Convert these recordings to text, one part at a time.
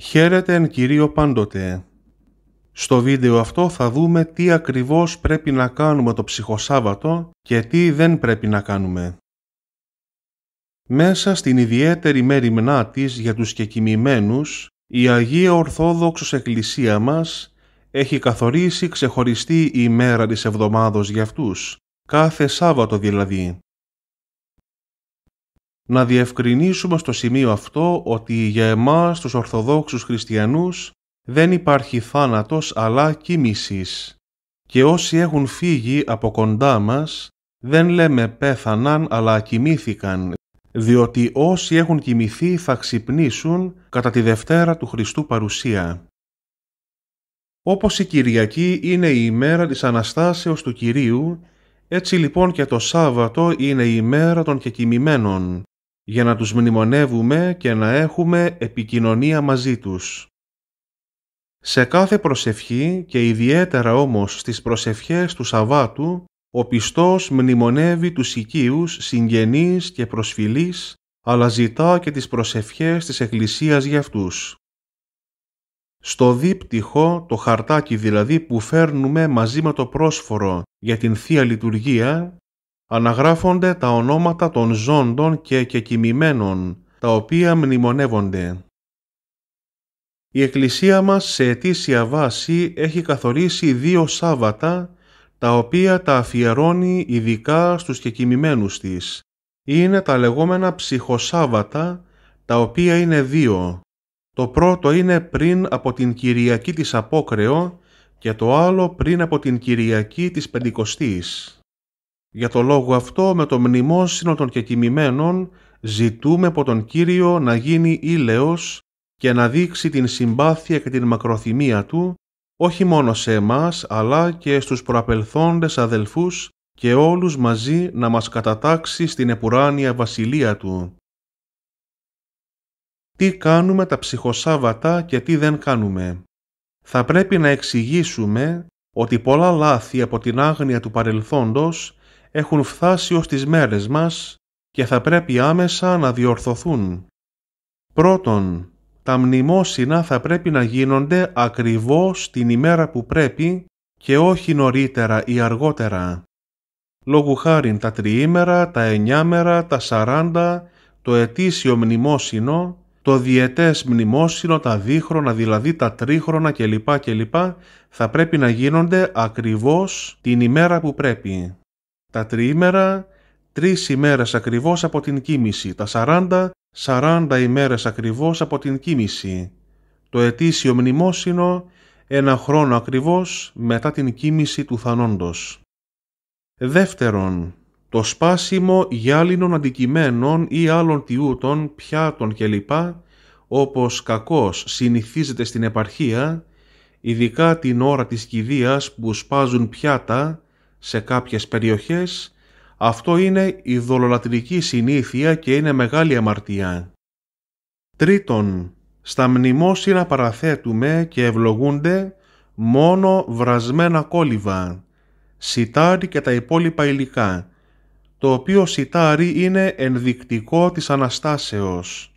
Χαίρετε εν Κυρίω πάντοτε. Στο βίντεο αυτό θα δούμε τι ακριβώς πρέπει να κάνουμε το ψυχοσάββατο και τι δεν πρέπει να κάνουμε. Μέσα στην ιδιαίτερη μέρημνά της για τους κεκοιμημένους, η Αγία Ορθόδοξος Εκκλησία μας έχει καθορίσει ξεχωριστή ημέρα της εβδομάδος για αυτούς, κάθε Σάββατο δηλαδή να διευκρινίσουμε στο σημείο αυτό ότι για εμάς τους Ορθοδόξους Χριστιανούς δεν υπάρχει θάνατος αλλά κοιμήσεις και όσοι έχουν φύγει από κοντά μας δεν λέμε πέθαναν αλλά κοιμήθηκαν διότι όσοι έχουν κοιμηθεί θα ξυπνήσουν κατά τη Δευτέρα του Χριστού παρουσία. Όπως η Κυριακή είναι η ημέρα της Αναστάσεως του Κυρίου, έτσι λοιπόν και το Σάββατο είναι η ημέρα των κεκοιμημένων, για να τους μνημονεύουμε και να έχουμε επικοινωνία μαζί τους. Σε κάθε προσευχή και ιδιαίτερα όμως στις προσευχές του Σαββάτου, ο πιστός μνημονεύει τους οικείους συγγενείς και προσφυλείς, αλλά ζητά και τις προσευχές της Εκκλησίας για αυτούς. Στο δίπτυχο, το χαρτάκι δηλαδή που φέρνουμε μαζί με το πρόσφορο για την Θεία Λειτουργία, αναγράφονται τα ονόματα των ζώντων και κεκοιμημένων, τα οποία μνημονεύονται. Η Εκκλησία μας σε αιτήσια βάση έχει καθορίσει δύο Σάββατα, τα οποία τα αφιερώνει ειδικά στους κεκοιμημένους της. Είναι τα λεγόμενα ψυχοσάββατα, τα οποία είναι δύο. Το πρώτο είναι πριν από την Κυριακή της Απόκρεο και το άλλο πριν από την Κυριακή της Πεντηκοστής. Για το λόγο αυτό με το μνημόσυνο των κοιμημένων, ζητούμε από τον Κύριο να γίνει ήλαιος και να δείξει την συμπάθεια και την μακροθυμία του όχι μόνο σε εμάς αλλά και στους προαπελθόντες αδελφούς και όλους μαζί να μας κατατάξει στην επουράνια βασιλεία του. Τι κάνουμε τα ψυχοσάβατα και τι δεν κάνουμε. Θα πρέπει να εξηγήσουμε ότι πολλά λάθη από την άγνοια του παρελθόντος έχουν φτάσει ως τις μέρες μας και θα πρέπει άμεσα να διορθωθούν. Πρώτον, τα μνημόσυνα θα πρέπει να γίνονται ακριβώς την ημέρα που πρέπει και όχι νωρίτερα ή αργότερα. Λόγου χάριν τα τριήμερα, τα εννιάμερα, τα σαράντα, το ετήσιο μνημόσυνο, το διετές μνημόσυνο, τα δίχρονα, δηλαδή τα τρίχρονα κλπ. κλπ θα πρέπει να γίνονται ακριβώς την ημέρα που πρέπει. Τα τριήμερα, τρεις ημέρες ακριβώς από την κίνηση. Τα 40, 40 ημέρες ακριβώς από την κίνηση. Το ετήσιο μνημόσυνο, ένα χρόνο ακριβώς μετά την κίνηση του θανόντος. Δεύτερον, το σπάσιμο γυάλινων αντικειμένων ή άλλων τιούτων, πιάτων κλπ, όπως κακώς συνηθίζεται στην επαρχία, ειδικά την ώρα της κηδείας που σπάζουν πιάτα, σε κάποιες περιοχές αυτό είναι η δολολατρική συνήθεια και είναι μεγάλη αμαρτία. Τρίτον, στα μνημόσυνα παραθέτουμε και ευλογούνται μόνο βρασμένα κόλυβα, σιτάρι και τα υπόλοιπα υλικά, το οποίο σιτάρι είναι ενδεικτικό της Αναστάσεως.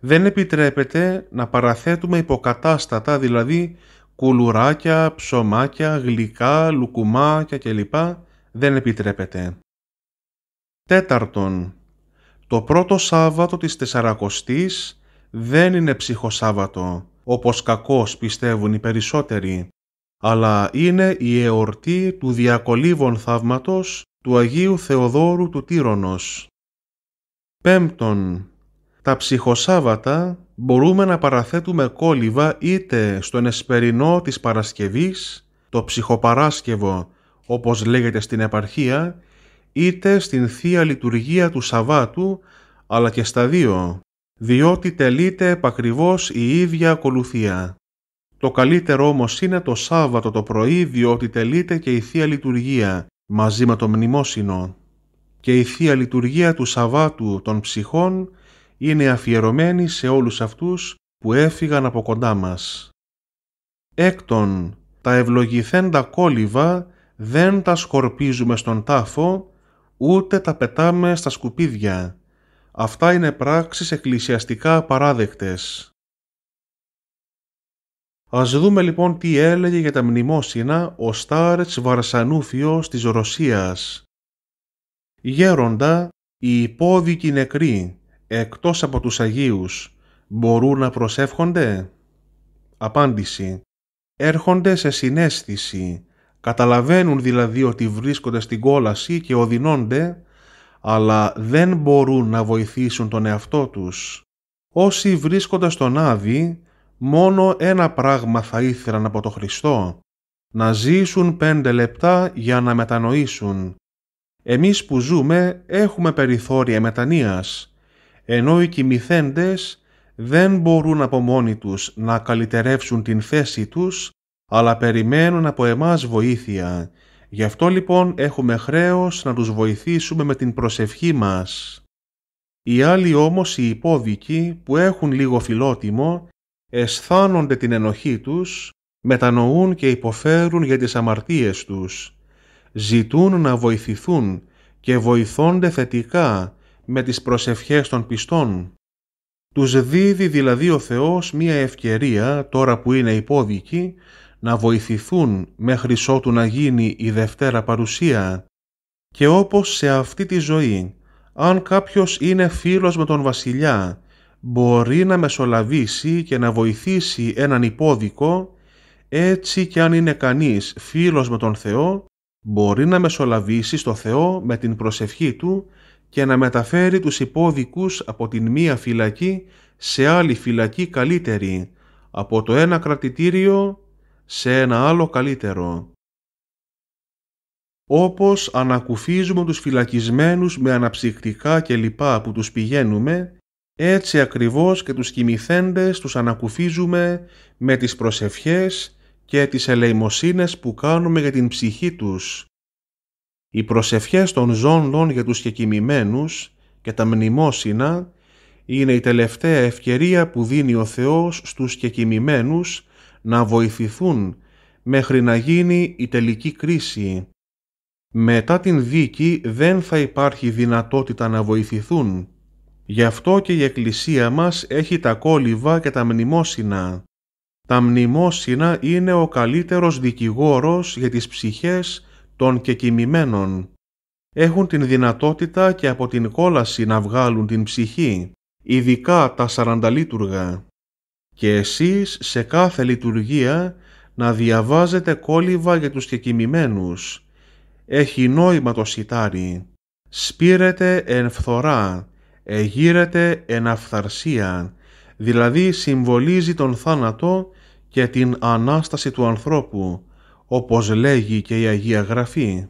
Δεν επιτρέπεται να παραθέτουμε υποκατάστατα, δηλαδή κουλουράκια, ψωμάκια, γλυκά, λουκουμάκια κλπ. δεν επιτρέπεται. Τέταρτον, το πρώτο Σάββατο της Τεσσαρακοστής δεν είναι ψυχοσάββατο, όπως κακός πιστεύουν οι περισσότεροι, αλλά είναι η εορτή του διακολύβων θαύματος του Αγίου Θεοδόρου του Τύρονος. Πέμπτον, τα ψυχοσάββατα μπορούμε να παραθέτουμε κόλληβα είτε στον εσπερινό της Παρασκευής, το ψυχοπαράσκευο όπως λέγεται στην επαρχία, είτε στην Θεία Λειτουργία του Σαββάτου, αλλά και στα δύο, διότι τελείται επακριβώς η ίδια ακολουθία. Το καλύτερο όμως είναι το Σάββατο το πρωί, διότι τελείται και η Θεία Λειτουργία, μαζί με το Μνημόσυνο. Και η Θεία Λειτουργία του Σαββάτου των ψυχών είναι αφιερωμένη σε όλους αυτούς που έφυγαν από κοντά μας. Έκτον, τα ευλογηθέντα κόλυβα δεν τα σκορπίζουμε στον τάφο, ούτε τα πετάμε στα σκουπίδια. Αυτά είναι πράξεις εκκλησιαστικά παράδεκτες. Ας δούμε λοιπόν τι έλεγε για τα μνημόσυνα ο Στάρτς Βαρσανούφιος της Ρωσίας. Γέροντα, οι υπόδικοι νεκροί, εκτός από τους Αγίους μπορούν να προσεύχονται? Απάντηση. Έρχονται σε συνέστηση, καταλαβαίνουν δηλαδή ότι βρίσκονται στην κόλαση και οδυνώνται, αλλά δεν μπορούν να βοηθήσουν τον εαυτό τους. Όσοι βρίσκονται στον Άδη, μόνο ένα πράγμα θα ήθελαν από το Χριστό, να ζήσουν πέντε λεπτά για να μετανοήσουν. Εμείς που ζούμε έχουμε περιθώρια μετανοίας, ενώ οι κοιμηθέντες δεν μπορούν από μόνοι τους να καλυτερεύσουν την θέση τους, αλλά περιμένουν από εμάς βοήθεια. Γι' αυτό λοιπόν έχουμε χρέος να τους βοηθήσουμε με την προσευχή μας. Οι άλλοι όμως οι υπόδικοι που έχουν λίγο φιλότιμο αισθάνονται την ενοχή τους, μετανοούν και υποφέρουν για τις αμαρτίες τους. Ζητούν να βοηθηθούν και βοηθώνται θετικά με τις προσευχές των πιστών. Τους δίδει δηλαδή ο Θεός μία ευκαιρία, τώρα που είναι υπόδικοι, να βοηθηθούν μέχρι ότου να γίνει η Δευτέρα Παρουσία. Και όπως σε αυτή τη ζωή, αν κάποιος είναι φίλος με τον βασιλιά, μπορεί να μεσολαβήσει και να βοηθήσει έναν υπόδικο, έτσι και αν είναι κανείς φίλος με τον Θεό, μπορεί να μεσολαβήσει στο Θεό με την προσευχή του και να μεταφέρει τους υπόδικους από την μία φυλακή σε άλλη φυλακή καλύτερη, από το ένα κρατητήριο σε ένα άλλο καλύτερο. Όπως ανακουφίζουμε τους φυλακισμένους με αναψυκτικά και λοιπά που τους πηγαίνουμε, έτσι ακριβώς και τους κοιμηθέντες τους ανακουφίζουμε με τις προσευχές και τις ελεημοσύνες που κάνουμε για την ψυχή τους οι προσευχές των ζώντων για τους κεκοιμημένους και τα μνημόσυνα είναι η τελευταία ευκαιρία που δίνει ο Θεός στους κεκοιμημένους να βοηθηθούν μέχρι να γίνει η τελική κρίση. Μετά την δίκη δεν θα υπάρχει δυνατότητα να βοηθηθούν. Γι' αυτό και η Εκκλησία μας έχει τα κόλληβα και τα μνημόσυνα. Τα μνημόσυνα είναι ο καλύτερος δικηγόρος για τις ψυχές των κεκοιμημένων. Έχουν την δυνατότητα και από την κόλαση να βγάλουν την ψυχή, ειδικά τα σαρανταλίτουργα. Και εσείς σε κάθε λειτουργία να διαβάζετε κόλληβα για τους κεκοιμημένους. Έχει νόημα το σιτάρι. Σπήρετε εν φθορά, εγείρετε εν αφθαρσία, δηλαδή συμβολίζει τον θάνατο και την Ανάσταση του ανθρώπου, όπως λέγει και η Αγία Γραφή.